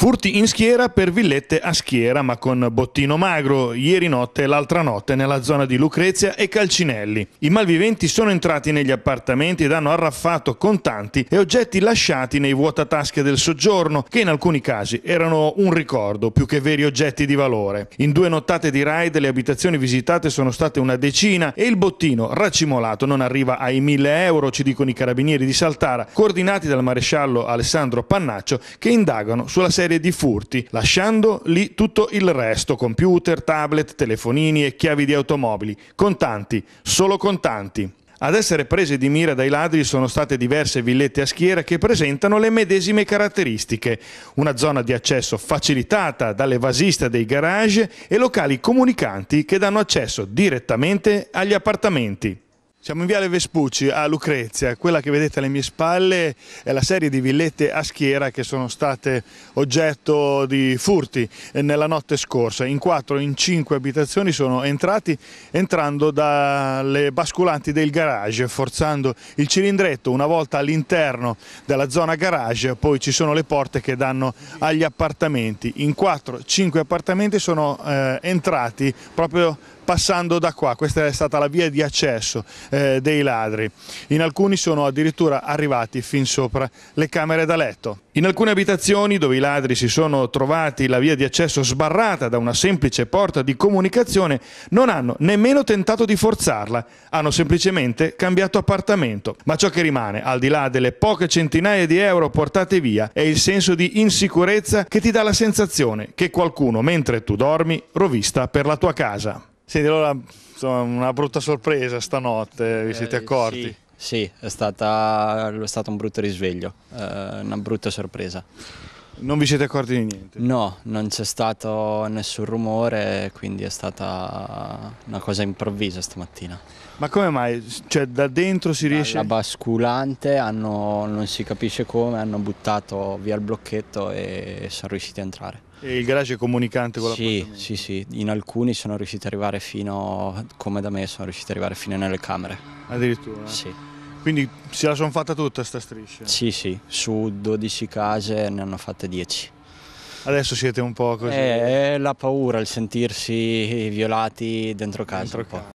Furti in schiera per villette a schiera ma con bottino magro ieri notte e l'altra notte nella zona di Lucrezia e Calcinelli. I malviventi sono entrati negli appartamenti ed hanno arraffato contanti e oggetti lasciati nei vuotatasche del soggiorno che in alcuni casi erano un ricordo più che veri oggetti di valore. In due nottate di raid le abitazioni visitate sono state una decina e il bottino racimolato non arriva ai 1000 euro, ci dicono i carabinieri di Saltara, coordinati dal maresciallo Alessandro Pannaccio che indagano sulla serie serie di furti, lasciando lì tutto il resto, computer, tablet, telefonini e chiavi di automobili, contanti, solo contanti. Ad essere prese di mira dai ladri sono state diverse villette a schiera che presentano le medesime caratteristiche. Una zona di accesso facilitata dall'evasista dei garage e locali comunicanti che danno accesso direttamente agli appartamenti. Siamo in Viale Vespucci a Lucrezia, quella che vedete alle mie spalle è la serie di villette a schiera che sono state oggetto di furti nella notte scorsa. In 4 in 5 abitazioni sono entrati entrando dalle basculanti del garage, forzando il cilindretto una volta all'interno della zona garage, poi ci sono le porte che danno agli appartamenti. In 4-5 appartamenti sono eh, entrati proprio passando da qua, questa è stata la via di accesso eh, dei ladri, in alcuni sono addirittura arrivati fin sopra le camere da letto. In alcune abitazioni dove i ladri si sono trovati la via di accesso sbarrata da una semplice porta di comunicazione non hanno nemmeno tentato di forzarla, hanno semplicemente cambiato appartamento. Ma ciò che rimane, al di là delle poche centinaia di euro portate via, è il senso di insicurezza che ti dà la sensazione che qualcuno, mentre tu dormi, rovista per la tua casa. Senti, allora, insomma, una brutta sorpresa stanotte, vi siete accorti? Eh, sì, sì è, stata, è, stato un brutto risveglio, eh, una brutta sorpresa. Non vi siete accorti di niente? No, non c'è stato nessun rumore, quindi è stata una cosa improvvisa stamattina. Ma come mai? Cioè da dentro si riesce... La basculante, hanno, non si capisce come, hanno buttato via il blocchetto e sono riusciti a entrare. E il garage è comunicante con la Sì, sì, sì, in alcuni sono riusciti ad arrivare fino, come da me, sono riusciti ad arrivare fino nelle camere. Addirittura? Sì. Quindi se la sono fatta tutta sta striscia? Sì, sì, su 12 case ne hanno fatte 10. Adesso siete un po' così? Eh, è, la paura, il sentirsi violati dentro casa. Dentro casa.